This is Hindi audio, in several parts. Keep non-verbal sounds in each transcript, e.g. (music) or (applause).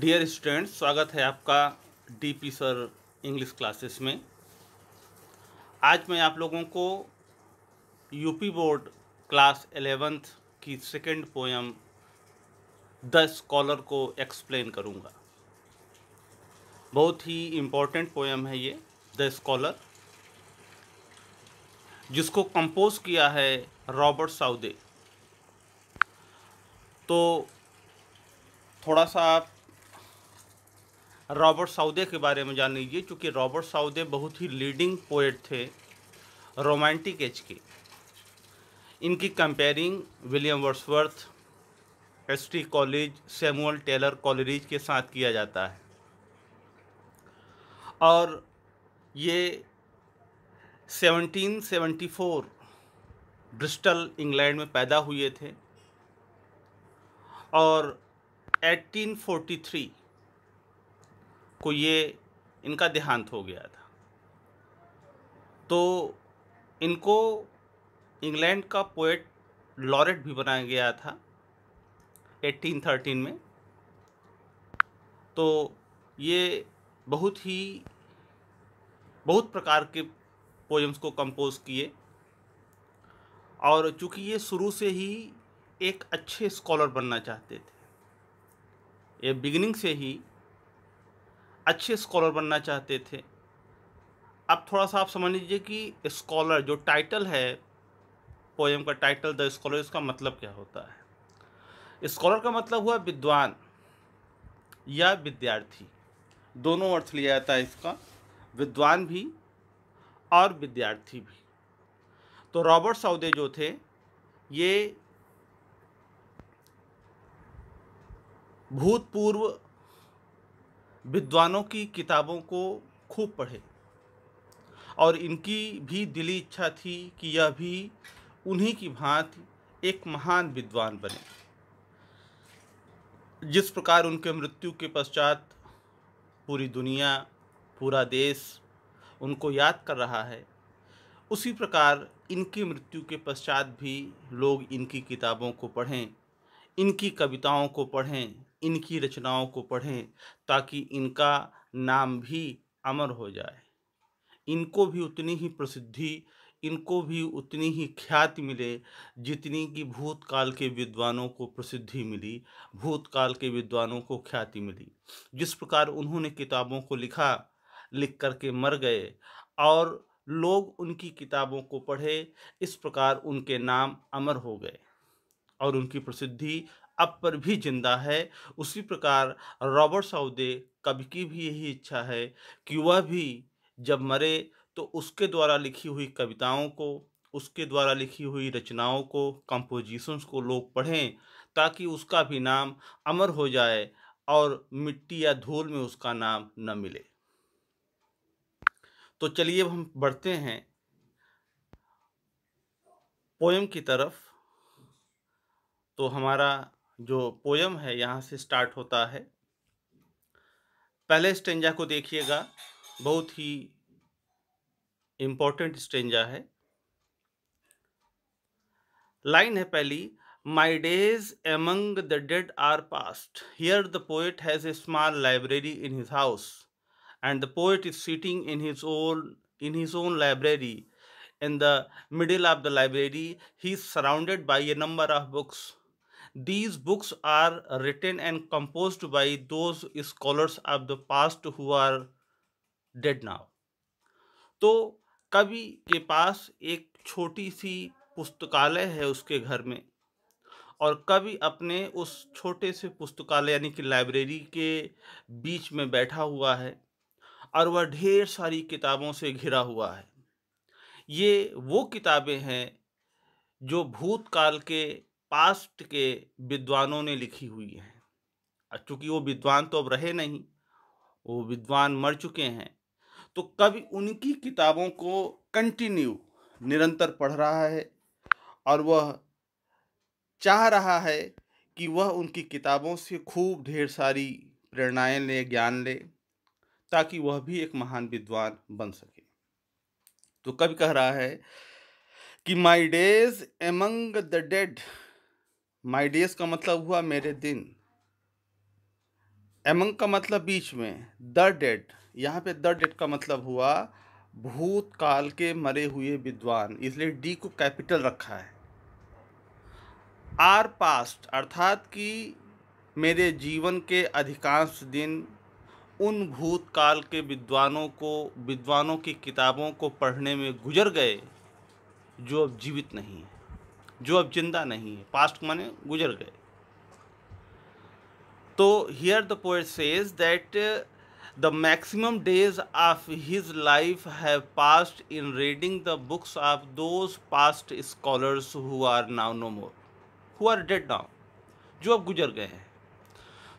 डियर स्टूडेंट्स स्वागत है आपका डीपी सर इंग्लिश क्लासेस में आज मैं आप लोगों को यूपी बोर्ड क्लास एलेवेंथ की सेकंड पोयम द स्कॉलर को एक्सप्लेन करूंगा बहुत ही इम्पोर्टेंट पोयम है ये द स्कॉलर जिसको कंपोज किया है रॉबर्ट साउदे तो थोड़ा सा आप रॉबर्ट साउदे के बारे में जान लीजिए क्योंकि रॉबर्ट साउदे बहुत ही लीडिंग पोएट थे रोमांटिक एज के इनकी comparing William Wordsworth S T Coleridge Samuel Taylor Coleridge के साथ किया जाता है और ये 1774 ब्रिस्टल इंग्लैंड में पैदा हुए थे और 1843 को ये इनका देहांत हो गया था तो इनको इंग्लैंड का पोएट लॉरेट भी बनाया गया था 1813 में तो ये बहुत ही बहुत प्रकार के पोएम्स को कंपोज किए और चूंकि ये शुरू से ही एक अच्छे स्कॉलर बनना चाहते थे ये बिगनिंग से ही अच्छे स्कॉलर बनना चाहते थे अब थोड़ा सा आप समझ लीजिए कि स्कॉलर जो टाइटल है पोएम का टाइटल द स्कॉलर इसका मतलब क्या होता है स्कॉलर का मतलब हुआ विद्वान या विद्यार्थी दोनों अर्थ लिया जाता है इसका विद्वान भी और विद्यार्थी भी तो रॉबर्ट सऊदे जो थे ये भूतपूर्व विद्वानों की किताबों को खूब पढ़े और इनकी भी दिली इच्छा थी कि यह भी उन्हीं की भांति एक महान विद्वान बने जिस प्रकार उनके मृत्यु के पश्चात पूरी दुनिया पूरा देश उनको याद कर रहा है उसी प्रकार इनकी मृत्यु के पश्चात भी लोग इनकी किताबों को पढ़ें इनकी कविताओं को पढ़ें इनकी रचनाओं को पढ़ें ताकि इनका नाम भी अमर हो जाए इनको भी उतनी ही प्रसिद्धि इनको भी उतनी ही ख्याति मिले जितनी कि भूतकाल के विद्वानों को प्रसिद्धि मिली भूतकाल के विद्वानों को ख्याति मिली जिस प्रकार उन्होंने किताबों को लिखा लिख करके मर गए और लोग उनकी किताबों को पढ़े इस प्रकार उनके नाम अमर हो गए और उनकी प्रसिद्धि अब पर भी जिंदा है उसी प्रकार रॉबर्ट साउदे कवि की भी यही इच्छा है कि वह भी जब मरे तो उसके द्वारा लिखी हुई कविताओं को उसके द्वारा लिखी हुई रचनाओं को कंपोजिशंस को लोग पढ़ें ताकि उसका भी नाम अमर हो जाए और मिट्टी या धूल में उसका नाम न मिले तो चलिए अब हम बढ़ते हैं पोएम की तरफ तो हमारा जो पोयम है यहाँ से स्टार्ट होता है पहले स्टेंजा को देखिएगा बहुत ही इम्पोर्टेंट स्टेंजा है लाइन है पहली my days among the dead are past here the poet has a small library in his house and the poet is sitting in his own in his own library in the middle of the library he is surrounded by a number of books these books are written and compose by those scholars of the past who are dead now तो कवि के पास एक छोटी सी पुस्तकालय है उसके घर में और कवि अपने उस छोटे से पुस्तकालय यानी कि लाइब्रेरी के बीच में बैठा हुआ है और वह ढेर सारी किताबों से घिरा हुआ है ये वो किताबें हैं जो भूतकाल के पास्ट के विद्वानों ने लिखी हुई है और चूँकि वो विद्वान तो अब रहे नहीं वो विद्वान मर चुके हैं तो कवि उनकी किताबों को कंटिन्यू निरंतर पढ़ रहा है और वह चाह रहा है कि वह उनकी किताबों से खूब ढेर सारी प्रेरणाएं ले ज्ञान ले ताकि वह भी एक महान विद्वान बन सके तो कवि कह रहा है कि my days among the dead my days का मतलब हुआ मेरे दिन एमंग का मतलब बीच में द डेड यहाँ पे द डेड का मतलब हुआ भूतकाल के मरे हुए विद्वान इसलिए डी को कैपिटल रखा है आर पास्ट अर्थात कि मेरे जीवन के अधिकांश दिन उन भूतकाल के विद्वानों को विद्वानों की किताबों को पढ़ने में गुजर गए जो अब जीवित नहीं हैं जो अब जिंदा नहीं है पास्ट माने गुजर गए तो here the poet says that the maximum days of his life have passed in reading the books of those past scholars who are now no more who are dead now जो अब गुजर गए हैं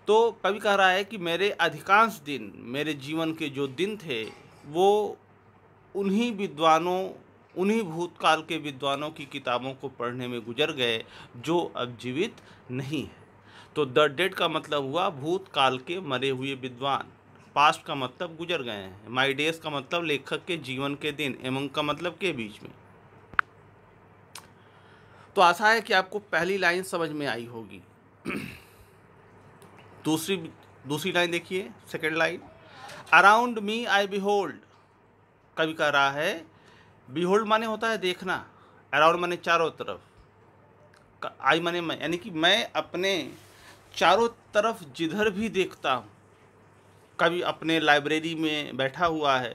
तो कवि कह रहा है कि मेरे अधिकांश दिन मेरे जीवन के जो दिन थे वो उन्हीं विद्वानों उन्हीं भूतकाल के विद्वानों की किताबों को पढ़ने में गुजर गए जो अब जीवित नहीं है तो द डेड का मतलब हुआ भूतकाल के मरे हुए विद्वान पास्ट का मतलब गुजर गए हैं माई डेज का मतलब लेखक के जीवन के दिन एमंग का मतलब के बीच में तो आशा है कि आपको पहली लाइन समझ में आई होगी (clears throat) दूसरी दूसरी लाइन देखिए second line around me I behold कवि कह रहा है बिहोल्ड माने होता है देखना अराउंड माने चारों तरफ आई माने मैं यानी कि मैं अपने चारों तरफ जिधर भी देखता हूँ कभी अपने लाइब्रेरी में बैठा हुआ है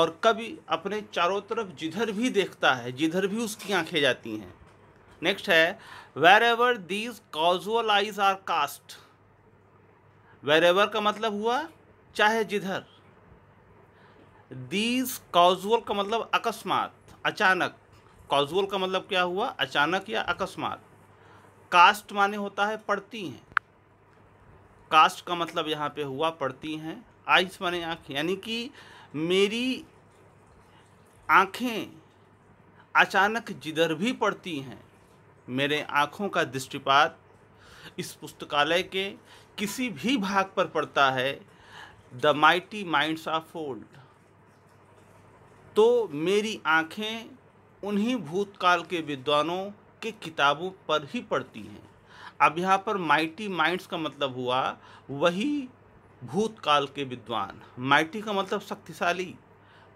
और कभी अपने चारों तरफ जिधर भी देखता है जिधर भी उसकी आंखें जाती हैं नेक्स्ट है wherever these casual eyes are cast wherever का मतलब हुआ चाहे जिधर दीज कॉजुअल का मतलब अकस्मात अचानक कॉजुअल का मतलब क्या हुआ अचानक या अकस्मात कास्ट माने होता है पड़ती हैं कास्ट का मतलब यहाँ पे हुआ पड़ती हैं आइस माने आँखें यानी कि मेरी आँखें अचानक जिधर भी पड़ती हैं मेरे आँखों का दृष्टिपात इस पुस्तकालय के किसी भी भाग पर पड़ता है the mighty minds of old तो मेरी आंखें उन्हीं भूतकाल के विद्वानों के किताबों पर ही पड़ती हैं अब यहाँ पर माइटी माइंड्स का मतलब हुआ वही भूतकाल के विद्वान माइटी का मतलब शक्तिशाली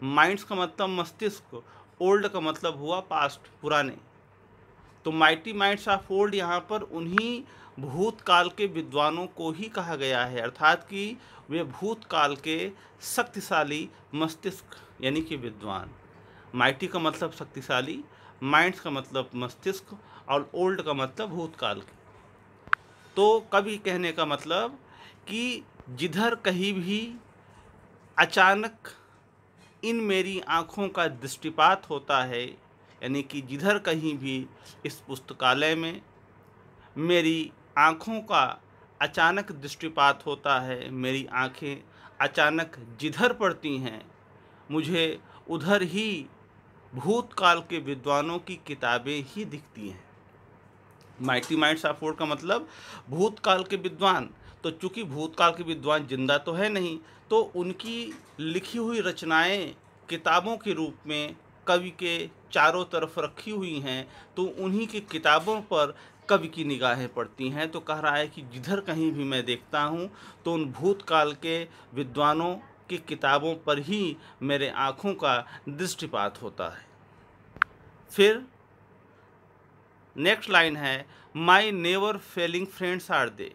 माइंड्स का मतलब मस्तिष्क ओल्ड का मतलब हुआ पास्ट पुराने तो माइटी माइंड्स ऑफ ओल्ड यहाँ पर उन्हीं भूतकाल के विद्वानों को ही कहा गया है अर्थात कि वे भूतकाल के शक्तिशाली मस्तिष्क यानी कि विद्वान माइटी का मतलब शक्तिशाली माइंड्स का मतलब मस्तिष्क और ओल्ड का मतलब भूतकाल तो कभी कहने का मतलब कि जिधर कहीं भी अचानक इन मेरी आँखों का दृष्टिपात होता है यानी कि जिधर कहीं भी इस पुस्तकालय में मेरी आँखों का अचानक दृष्टिपात होता है मेरी आँखें अचानक जिधर पड़ती हैं मुझे उधर ही भूतकाल के विद्वानों की किताबें ही दिखती हैं माइटी माइंड ऑफ का मतलब भूतकाल के विद्वान तो चूंकि भूतकाल के विद्वान जिंदा तो है नहीं तो उनकी लिखी हुई रचनाएं किताबों के रूप में कवि के चारों तरफ रखी हुई हैं तो उन्हीं की किताबों पर कवि की निगाहें पड़ती हैं तो कह रहा है कि जिधर कहीं भी मैं देखता हूँ तो उन भूतकाल के विद्वानों की किताबों पर ही मेरे आँखों का दृष्टिपात होता है फिर नेक्स्ट लाइन है my never failing friends are they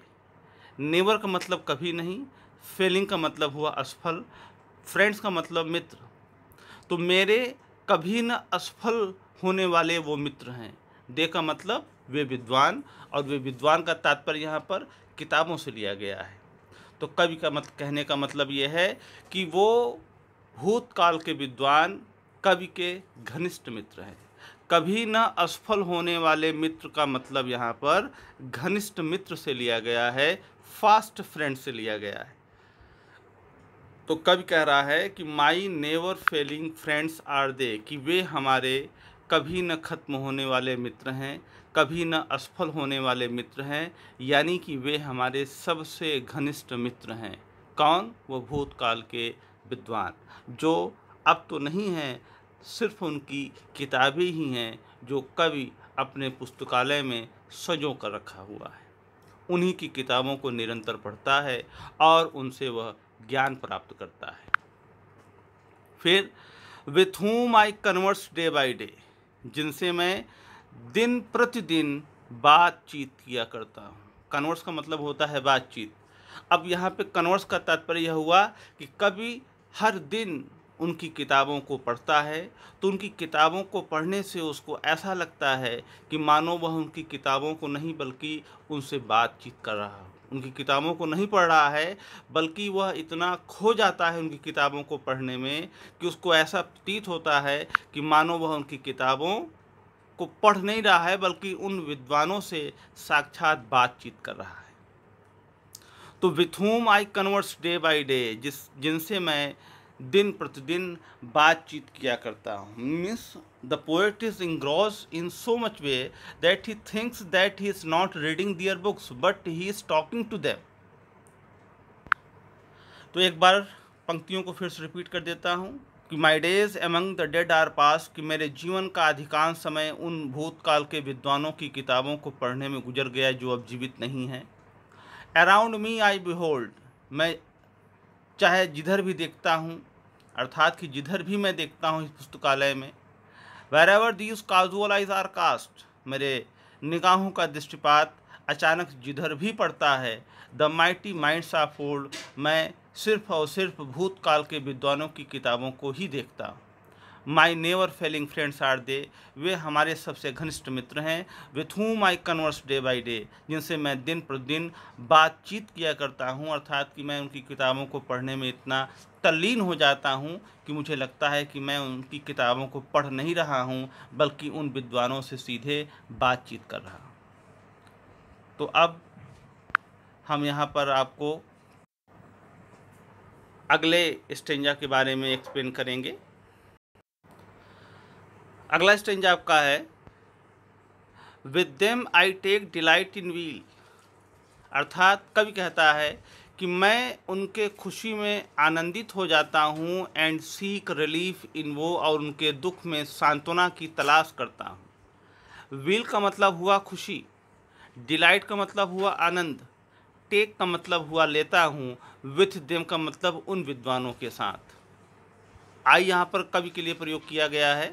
never का मतलब कभी नहीं फेलिंग का मतलब हुआ असफल फ्रेंड्स का मतलब मित्र तो मेरे कभी न असफल होने वाले वो मित्र हैं दे का मतलब वे विद्वान और वे विद्वान का तात्पर्य यहाँ पर किताबों से लिया गया है तो कवि का मत कहने का मतलब ये है कि वो भूतकाल के विद्वान कवि के घनिष्ठ मित्र हैं कभी न असफल होने वाले मित्र का मतलब यहाँ पर घनिष्ठ मित्र से लिया गया है फास्ट फ्रेंड से लिया गया है तो कवि कह रहा है कि my never failing friends are they कि वे हमारे कभी न ख़त्म होने वाले मित्र हैं कभी न असफल होने वाले मित्र हैं यानी कि वे हमारे सबसे घनिष्ठ मित्र हैं कौन वो भूतकाल के विद्वान जो अब तो नहीं हैं सिर्फ उनकी किताबें ही हैं जो कवि अपने पुस्तकालय में सजों कर रखा हुआ है उन्हीं की किताबों को निरंतर पढ़ता है और उनसे वह ज्ञान प्राप्त करता है फिर with whom I converse day by day जिनसे मैं दिन प्रतिदिन बातचीत किया करता हूँ कन्वर्स का मतलब होता है बातचीत अब यहाँ पे कन्वर्स का तात्पर्य यह हुआ कि कभी हर दिन उनकी किताबों को पढ़ता है तो उनकी किताबों को पढ़ने से उसको ऐसा लगता है कि मानो वह उनकी किताबों को नहीं बल्कि उनसे बातचीत कर रहा हो उनकी किताबों को नहीं पढ़ रहा है बल्कि वह इतना खो जाता है उनकी किताबों को पढ़ने में कि उसको ऐसा प्रतीत होता है कि मानो वह उनकी किताबों को पढ़ नहीं रहा है बल्कि उन विद्वानों से साक्षात बातचीत कर रहा है तो with whom I converse day by day जिस जिनसे मैं दिन प्रतिदिन बातचीत किया करता हूँ means the poet is engross in so much way that he thinks that he is not reading their books but he is talking to them तो एक बार पंक्तियों को फिर से रिपीट कर देता हूँ कि my days among the dead are pass कि मेरे जीवन का अधिकांश समय उन भूतकाल के विद्वानों की किताबों को पढ़ने में गुजर गया जो अब जीवित नहीं हैं अराउंड मी आई बिहोल्ड मैं चाहे जिधर भी देखता हूँ अर्थात कि जिधर भी मैं देखता हूँ इस पुस्तकालय में wherever these casual eyes are cast मेरे निगाहों का दृष्टिपात अचानक जिधर भी पड़ता है the mighty minds of old मैं सिर्फ और सिर्फ भूतकाल के विद्वानों की किताबों को ही देखता my never failing friends are they वे हमारे सबसे घनिष्ठ मित्र हैं with whom I converse day by day जिनसे मैं दिन प्रतिदिन बातचीत किया करता हूँ अर्थात कि मैं उनकी किताबों को पढ़ने में इतना तल्लीन हो जाता हूँ कि मुझे लगता है कि मैं उनकी किताबों को पढ़ नहीं रहा हूँ बल्कि उन विद्वानों से सीधे बातचीत कर रहा हूँ तो अब हम यहाँ पर आपको अगले स्टेंजा के बारे में एक्सप्लेन करेंगे अगला स्टेंजा आपका है with them I take delight in weal अर्थात कवि कहता है कि मैं उनके खुशी में आनंदित हो जाता हूँ एंड सीक रिलीफ इन वो और उनके दुख में सांत्वना की तलाश करता हूँ व्हील का मतलब हुआ खुशी डिलाइट का मतलब हुआ आनंद टेक का मतलब हुआ लेता हूँ विथ देम का मतलब उन विद्वानों के साथ आई यहाँ पर कवि के लिए प्रयोग किया गया है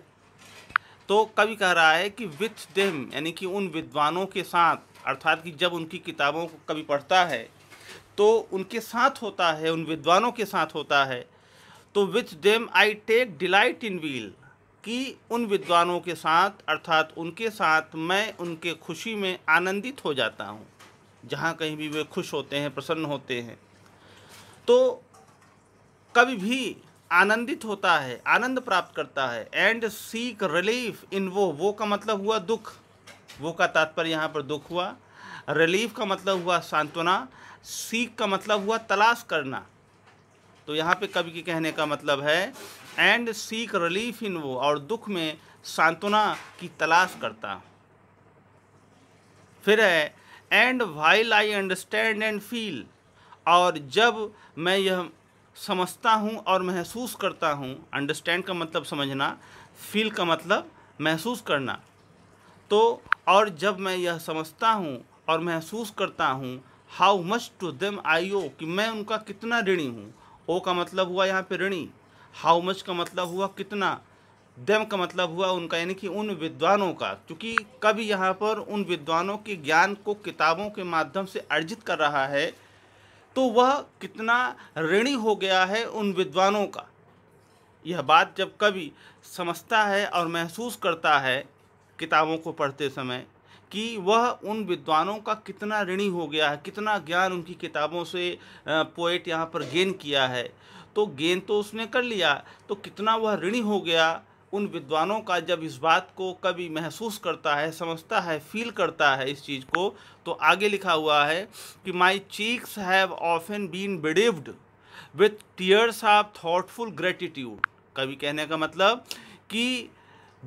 तो कवि कह रहा है कि विथ देम यानी कि उन विद्वानों के साथ अर्थात कि जब उनकी किताबों को कवि पढ़ता है तो उनके साथ होता है उन विद्वानों के साथ होता है तो with them I take delight in weal कि उन विद्वानों के साथ अर्थात उनके साथ मैं उनके खुशी में आनंदित हो जाता हूँ जहाँ कहीं भी वे खुश होते हैं प्रसन्न होते हैं तो कभी भी आनंदित होता है आनंद प्राप्त करता है एंड सीक रिलीफ इन वो वो का मतलब हुआ दुख वो का तात्पर्य यहाँ पर दुख हुआ रिलीफ का मतलब हुआ सांत्वना सीख का मतलब हुआ तलाश करना तो यहाँ पे कवि के कहने का मतलब है एंड सीक रिलीफ इन वो और दुख में सांत्वना की तलाश करता फिर है and while I understand and feel और जब मैं यह समझता हूँ और महसूस करता हूँ अंडरस्टैंड का मतलब समझना फील का मतलब महसूस करना तो और जब मैं यह समझता हूँ और महसूस करता हूँ how much to them I owe कि मैं उनका कितना ऋणी हूँ ओ का मतलब हुआ यहाँ पे ऋणी हाउ मच का मतलब हुआ कितना देम का मतलब हुआ उनका यानी कि उन विद्वानों का क्योंकि कवि यहाँ पर उन विद्वानों के ज्ञान को किताबों के माध्यम से अर्जित कर रहा है तो वह कितना ऋणी हो गया है उन विद्वानों का यह बात जब कवि समझता है और महसूस करता है किताबों को पढ़ते समय कि वह उन विद्वानों का कितना ऋणी हो गया है कितना ज्ञान उनकी किताबों से पोएट यहाँ पर गेन किया है तो गेन तो उसने कर लिया तो कितना वह ऋणी हो गया उन विद्वानों का जब इस बात को कभी महसूस करता है समझता है फील करता है इस चीज़ को तो आगे लिखा हुआ है कि my cheeks have often been bedewed with tears of thoughtful gratitude कभी कहने का मतलब कि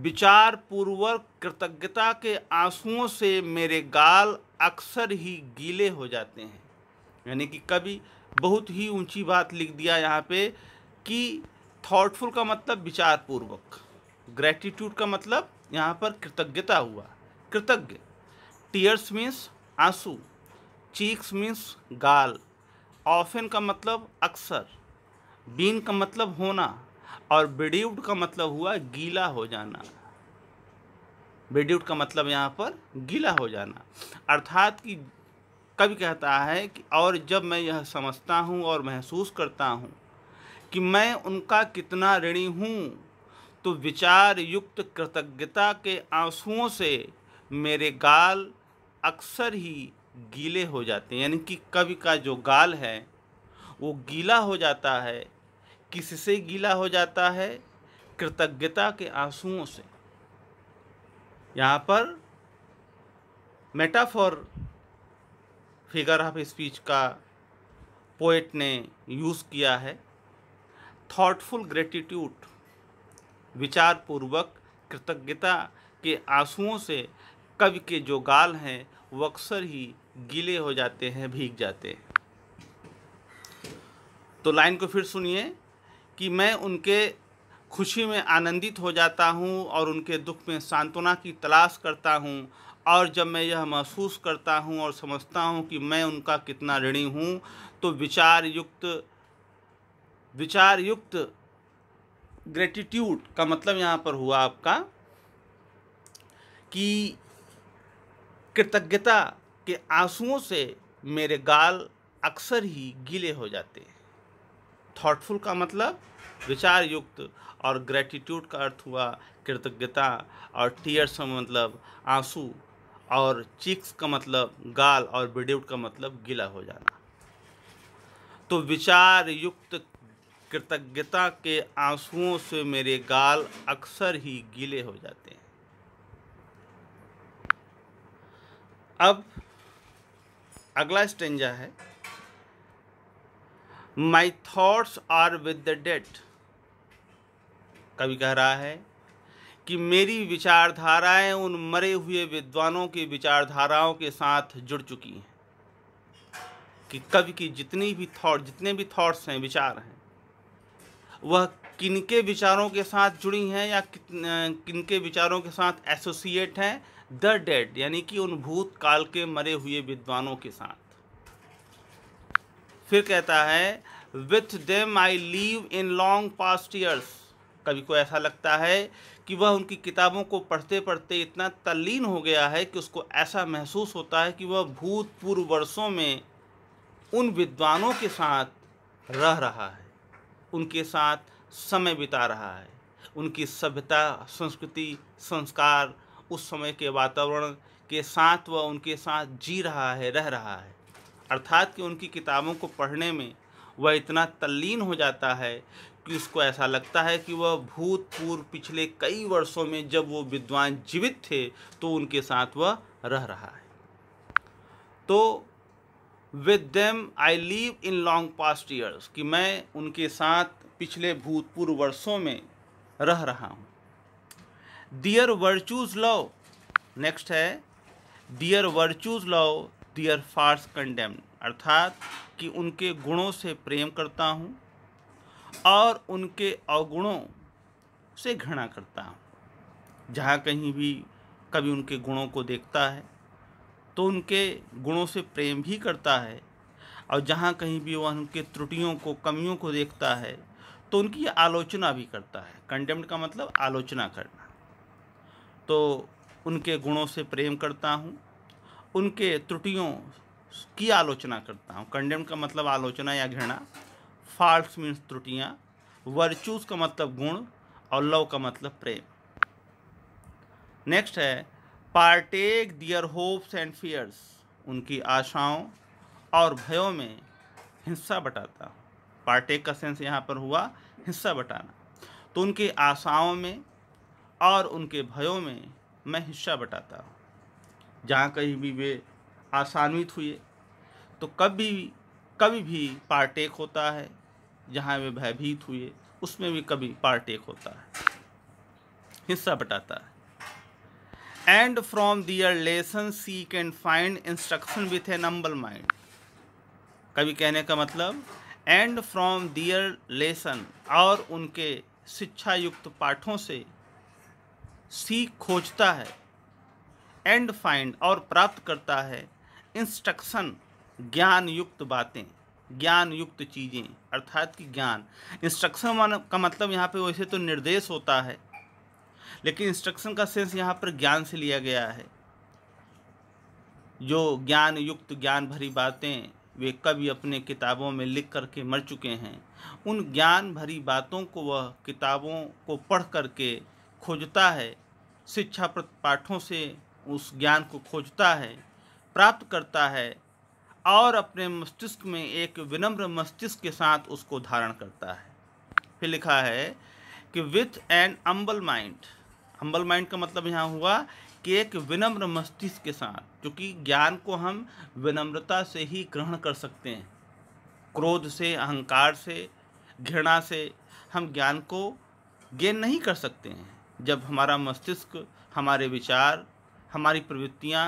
विचार पूर्वक कृतज्ञता के आंसुओं से मेरे गाल अक्सर ही गीले हो जाते हैं यानी कि कभी बहुत ही ऊंची बात लिख दिया यहाँ पे कि थॉटफुल का मतलब विचार पूर्वक ग्रैटिट्यूड का मतलब यहाँ पर कृतज्ञता हुआ कृतज्ञ टीयर्स मीन्स आंसू चीक्स मीन्स गाल ऑफिन का मतलब अक्सर बीन का मतलब होना और बेड्यूड का मतलब हुआ गीला हो जाना बेड्यूड का मतलब यहाँ पर गीला हो जाना अर्थात कि कवि कहता है कि और जब मैं यह समझता हूँ और महसूस करता हूँ कि मैं उनका कितना ऋणी हूँ तो विचार युक्त कृतज्ञता के आंसुओं से मेरे गाल अक्सर ही गीले हो जाते हैं यानी कि कवि का जो गाल है वो गीला हो जाता है किससे गीला हो जाता है कृतज्ञता के आंसुओं से यहाँ पर मेटाफॉर फिगर ऑफ स्पीच का पोइट ने यूज़ किया है थॉटफुल ग्रेटिट्यूड विचारपूर्वक कृतज्ञता के आंसुओं से कवि के जो गाल हैं वो अक्सर ही गीले हो जाते हैं भीग जाते हैं तो लाइन को फिर सुनिए कि मैं उनके खुशी में आनंदित हो जाता हूँ और उनके दुख में सांत्वना की तलाश करता हूँ और जब मैं यह महसूस करता हूँ और समझता हूँ कि मैं उनका कितना ऋणी हूँ तो विचार युक्त विचार युक्त ग्रेटिट्यूड का मतलब यहाँ पर हुआ आपका कि कृतज्ञता के आंसुओं से मेरे गाल अक्सर ही गीले हो जाते हैं थॉटफुल का मतलब विचार युक्त और ग्रेटिट्यूड का अर्थ हुआ कृतज्ञता और टीयर्स का मतलब आंसू और चिक्स का मतलब गाल और बिड्यूट का मतलब गीला हो जाना तो विचार युक्त कृतज्ञता के आंसुओं से मेरे गाल अक्सर ही गीले हो जाते हैं अब अगला स्टेंजा है my thoughts are with the dead कवि कह रहा है कि मेरी विचारधाराएं उन मरे हुए विद्वानों की विचारधाराओं के साथ जुड़ चुकी हैं कि कवि की जितनी भी थॉट जितने भी थॉट्स हैं विचार हैं वह किनके विचारों के साथ जुड़ी हैं या किनके विचारों के साथ एसोसिएट हैं द डेड यानी कि उन भूतकाल के मरे हुए विद्वानों के साथ फिर कहता है with them I live in long past years कभी को ऐसा लगता है कि वह उनकी किताबों को पढ़ते पढ़ते इतना तल्लीन हो गया है कि उसको ऐसा महसूस होता है कि वह भूतपूर्व वर्षों में उन विद्वानों के साथ रह रहा है उनके साथ समय बिता रहा है उनकी सभ्यता संस्कृति संस्कार उस समय के वातावरण के साथ वह उनके साथ जी रहा है रह रहा है अर्थात कि उनकी किताबों को पढ़ने में वह इतना तल्लीन हो जाता है कि उसको ऐसा लगता है कि वह भूतपूर्व पिछले कई वर्षों में जब वो विद्वान जीवित थे तो उनके साथ वह रह रहा है तो with them I live in long past years कि मैं उनके साथ पिछले भूतपूर्व वर्षों में रह रहा हूँ डियर वर्चूज लव नेक्स्ट है their virtues love their faults condemn अर्थात कि उनके गुणों से प्रेम करता हूँ और उनके अवगुणों से घृणा करता हूँ जहाँ कहीं भी कभी उनके गुणों को देखता है तो उनके गुणों से प्रेम भी करता है और जहाँ कहीं भी वह उनके त्रुटियों को कमियों को देखता है तो उनकी आलोचना भी करता है कंडेम्ड का मतलब आलोचना करना तो उनके गुणों से प्रेम करता हूँ उनके त्रुटियों की आलोचना करता हूँ कंडेम का मतलब आलोचना या घृणा फॉल्ट मीन्स त्रुटियाँ वर्चूज का मतलब गुण और लव का मतलब प्रेम नेक्स्ट है partake their hopes and fears उनकी आशाओं और भयों में हिस्सा बटाता पार्टेक का सेंस यहाँ पर हुआ हिस्सा बटाना तो उनकी आशाओं में और उनके भयों में मैं हिस्सा बटाता हूँ जहाँ कहीं भी वे आसान्वित हुए तो कभी कभी भी पार्टेक होता है जहाँ वे भयभीत हुए उसमें भी कभी पार्टेक होता है हिस्सा बटाता है and from their lesson seek can find instruction with a humble mind कभी कहने का मतलब एंड फ्रॉम दियर लेसन और उनके शिक्षा युक्त पाठों से सीख खोजता है एंड फाइंड और प्राप्त करता है इंस्ट्रक्शन ज्ञान युक्त बातें ज्ञान युक्त चीज़ें अर्थात कि ज्ञान इंस्ट्रक्शन का मतलब यहाँ पे वैसे तो निर्देश होता है लेकिन इंस्ट्रक्शन का सेंस यहाँ पर ज्ञान से लिया गया है जो ज्ञान युक्त ज्ञान भरी बातें वे कभी अपने किताबों में लिख करके मर चुके हैं उन ज्ञान भरी बातों को वह किताबों को पढ़ करके खोजता है शिक्षा पाठों से उस ज्ञान को खोजता है प्राप्त करता है और अपने मस्तिष्क में एक विनम्र मस्तिष्क के साथ उसको धारण करता है फिर लिखा है कि with an humble mind humble mind का मतलब यहाँ हुआ कि एक विनम्र मस्तिष्क के साथ क्योंकि ज्ञान को हम विनम्रता से ही ग्रहण कर सकते हैं क्रोध से अहंकार से घृणा से हम ज्ञान को गेन नहीं कर सकते हैं जब हमारा मस्तिष्क हमारे विचार हमारी प्रवृत्तियाँ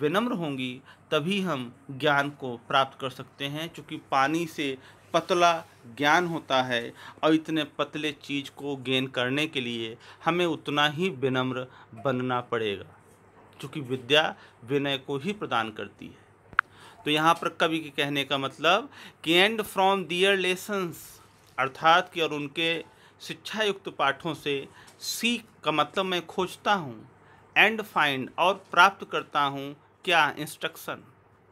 विनम्र होंगी तभी हम ज्ञान को प्राप्त कर सकते हैं क्योंकि पानी से पतला ज्ञान होता है और इतने पतले चीज़ को गेन करने के लिए हमें उतना ही विनम्र बनना पड़ेगा क्योंकि विद्या विनय को ही प्रदान करती है तो यहाँ पर कवि के कहने का मतलब कि एंड फ्रॉम दियर लेसन्स अर्थात कि और उनके शिक्षायुक्त पाठों से सीख का मतलब मैं खोजता हूँ एंड फाइंड और प्राप्त करता हूँ क्या इंस्ट्रक्शन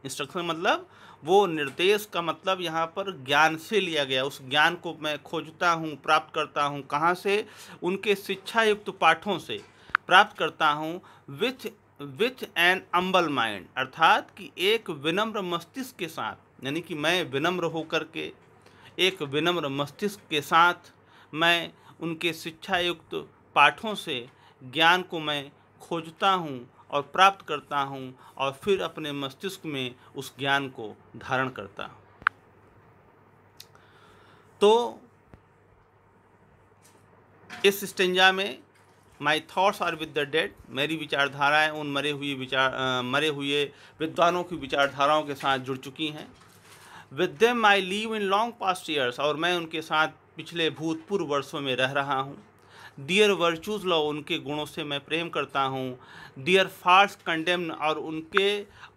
इंस्ट्रक्शन मतलब वो निर्देश का मतलब यहाँ पर ज्ञान से लिया गया उस ज्ञान को मैं खोजता हूँ प्राप्त करता हूँ कहाँ से उनके शिक्षा युक्त पाठों से प्राप्त करता हूँ with with an humble mind अर्थात कि एक विनम्र मस्तिष्क के साथ यानी कि मैं विनम्र होकर के एक विनम्र मस्तिष्क के साथ मैं उनके शिक्षा युक्त पाठों से ज्ञान को मैं खोजता हूँ और प्राप्त करता हूँ और फिर अपने मस्तिष्क में उस ज्ञान को धारण करता हूँ तो इस स्टेंजा में my thoughts are with the dead मेरी विचारधाराएं उन मरे हुए विचार आ, मरे हुए विद्वानों की विचारधाराओं के साथ जुड़ चुकी हैं with them my live in long past years और मैं उनके साथ पिछले भूतपूर्व वर्षों में रह रहा हूँ डियर वर्चूज़ लॉ उनके गुणों से मैं प्रेम करता हूँ डियर फार्स कंडेम और उनके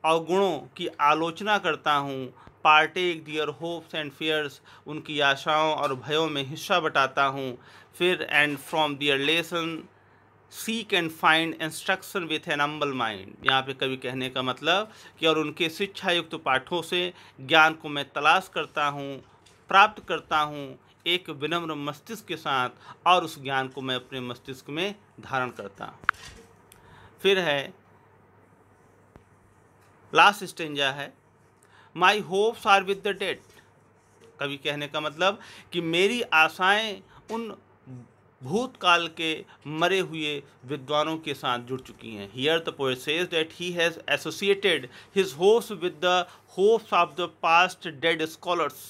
अवगुणों की आलोचना करता हूँ partake their hopes and fears उनकी आशाओं और भयों में हिस्सा बटाता हूँ फिर and from their lesson seek and find instruction with an humble mind यहाँ पे कभी कहने का मतलब कि और उनके शिक्षा युक्त पाठों से ज्ञान को मैं तलाश करता हूँ प्राप्त करता हूँ एक विनम्र मस्तिष्क के साथ और उस ज्ञान को मैं अपने मस्तिष्क में धारण करता फिर है लास्ट स्टेंजा है my hopes are with the dead कभी कहने का मतलब कि मेरी आशाएं उन भूतकाल के मरे हुए विद्वानों के साथ जुड़ चुकी हैं here the poet says that he has associated his hopes with the hopes of the past dead scholars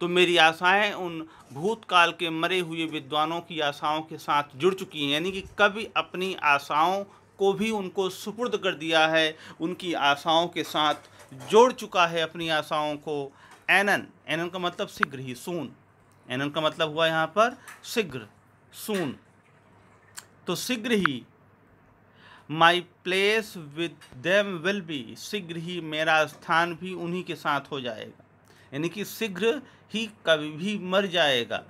तो मेरी आशाएं उन भूतकाल के मरे हुए विद्वानों की आशाओं के साथ जुड़ चुकी हैं यानी कि कभी अपनी आशाओं को भी उनको सुपुर्द कर दिया है उनकी आशाओं के साथ जोड़ चुका है अपनी आशाओं को एनन एनन का मतलब शीघ्र ही सून एनन का मतलब हुआ यहाँ पर शीघ्र सून तो शीघ्र ही my place with them will be शीघ्र ही मेरा स्थान भी उन्हीं के साथ हो जाएगा यानी कि शीघ्र ही कभी भी मर जाएगा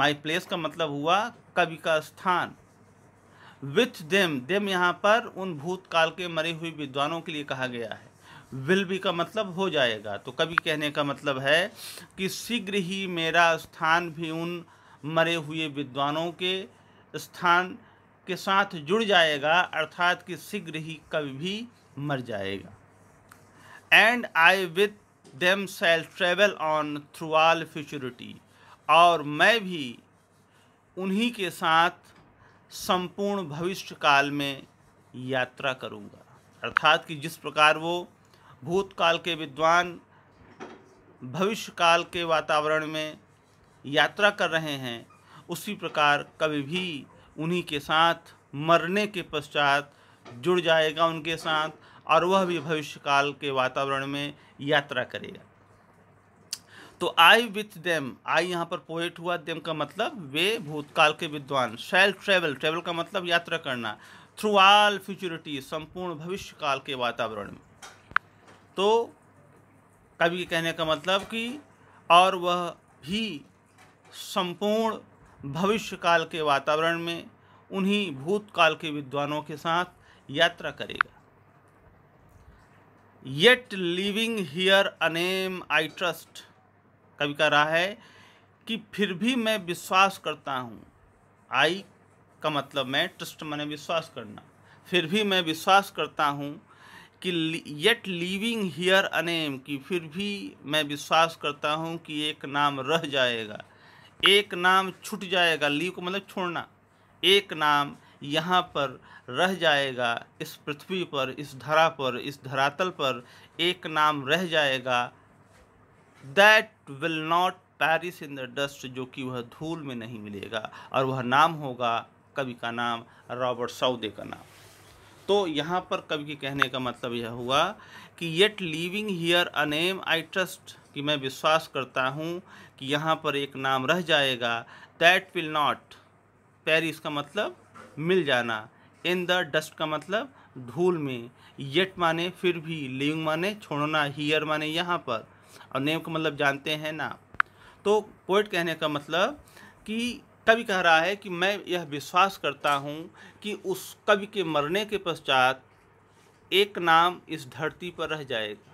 माई प्लेस का मतलब हुआ कवि का स्थान विथ देम देम यहाँ पर उन भूतकाल के मरे हुए विद्वानों के लिए कहा गया है विल भी का मतलब हो जाएगा तो कभी कहने का मतलब है कि शीघ्र ही मेरा स्थान भी उन मरे हुए विद्वानों के स्थान के साथ जुड़ जाएगा अर्थात कि शीघ्र ही कभी भी मर जाएगा and I with them shall travel on through all futurity और मैं भी उन्हीं के साथ संपूर्ण भविष्य काल में यात्रा करूंगा अर्थात कि जिस प्रकार वो भूतकाल के विद्वान भविष्य काल के वातावरण में यात्रा कर रहे हैं उसी प्रकार कभी भी उन्हीं के साथ मरने के पश्चात जुड़ जाएगा उनके साथ और वह भी भविष्यकाल के वातावरण में यात्रा करेगा तो आई विथ देम आई यहाँ पर पोएट हुआ देम का मतलब वे भूतकाल के विद्वान शैल ट्रेवल ट्रेवल का मतलब यात्रा करना थ्रू आल फ्यूचरिटी संपूर्ण भविष्यकाल के वातावरण में तो कवि के कहने का मतलब कि और वह भी संपूर्ण भविष्यकाल के वातावरण में उन्हीं भूतकाल के विद्वानों के साथ यात्रा करेगा yet leaving here a name I trust कवि का रहा है कि फिर भी मैं विश्वास करता हूँ आई का मतलब मैं ट्रस्ट मैंने विश्वास करना फिर भी मैं विश्वास करता हूँ कि येट लिविंग हियर अनेम कि फिर भी मैं विश्वास करता हूँ कि एक नाम रह जाएगा एक नाम छूट जाएगा लीव को मतलब छोड़ना एक नाम यहाँ पर रह जाएगा इस पृथ्वी पर इस धरा पर इस धरातल पर एक नाम रह जाएगा that will not perish in the dust जो कि वह धूल में नहीं मिलेगा और वह नाम होगा कवि का नाम रॉबर्ट सऊदे का नाम तो यहाँ पर कवि के कहने का मतलब यह हुआ कि yet leaving here a name I trust कि मैं विश्वास करता हूँ कि यहाँ पर एक नाम रह जाएगा दैट विल नॉट पैरिस का मतलब मिल जाना इन द डस्ट का मतलब धूल में येट माने फिर भी लिविंग माने छोड़ना हीयर माने यहाँ पर और नेम का मतलब जानते हैं ना तो पोइट कहने का मतलब कि कवि कह रहा है कि मैं यह विश्वास करता हूँ कि उस कवि के मरने के पश्चात एक नाम इस धरती पर रह जाएगा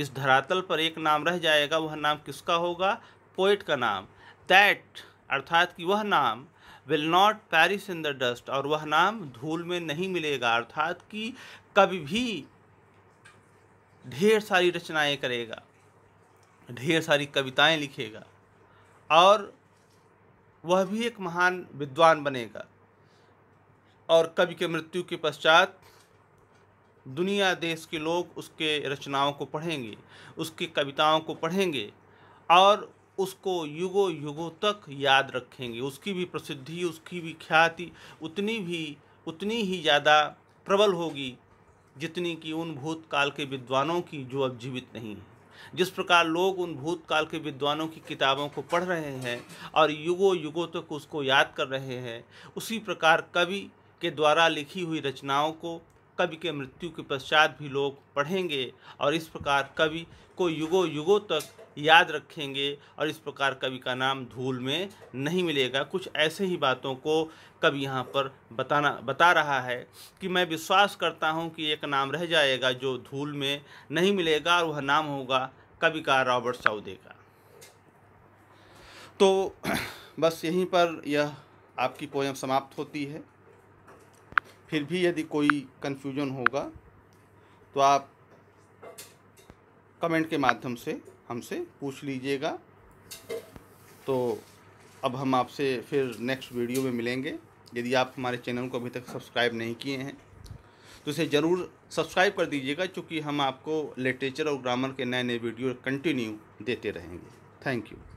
इस धरातल पर एक नाम रह जाएगा वह नाम किसका होगा पोइट का नाम दैट अर्थात कि वह नाम will not perish in the dust और वह नाम धूल में नहीं मिलेगा अर्थात कि कभी भी ढेर सारी रचनाएं करेगा ढेर सारी कविताएं लिखेगा और वह भी एक महान विद्वान बनेगा और कवि के मृत्यु के पश्चात दुनिया देश के लोग उसके रचनाओं को पढ़ेंगे उसकी कविताओं को पढ़ेंगे और उसको युगो युगों तक याद रखेंगे उसकी भी प्रसिद्धि उसकी भी ख्याति उतनी भी उतनी ही ज़्यादा प्रबल होगी जितनी कि उन भूतकाल के विद्वानों की जो अब जीवित नहीं है जिस प्रकार लोग उन भूतकाल के विद्वानों की किताबों को पढ़ रहे हैं और युगो युगों तक तो उसको याद कर रहे हैं उसी प्रकार कवि के द्वारा लिखी हुई रचनाओं को कवि के मृत्यु के पश्चात भी लोग पढ़ेंगे और इस प्रकार कवि को युगो युगों तक याद रखेंगे और इस प्रकार कवि का नाम धूल में नहीं मिलेगा कुछ ऐसे ही बातों को कवि यहाँ पर बताना बता रहा है कि मैं विश्वास करता हूँ कि एक नाम रह जाएगा जो धूल में नहीं मिलेगा और वह नाम होगा कवि का रॉबर्ट साउदे का तो (clears throat) बस यहीं पर यह आपकी पोयम समाप्त होती है फिर भी यदि कोई कन्फ्यूजन होगा तो आप कमेंट के माध्यम से हमसे पूछ लीजिएगा तो अब हम आपसे फिर नेक्स्ट वीडियो में मिलेंगे यदि आप हमारे चैनल को अभी तक सब्सक्राइब नहीं किए हैं तो इसे ज़रूर सब्सक्राइब कर दीजिएगा क्योंकि हम आपको लिटरेचर और ग्रामर के नए नए वीडियो कंटिन्यू देते रहेंगे थैंक यू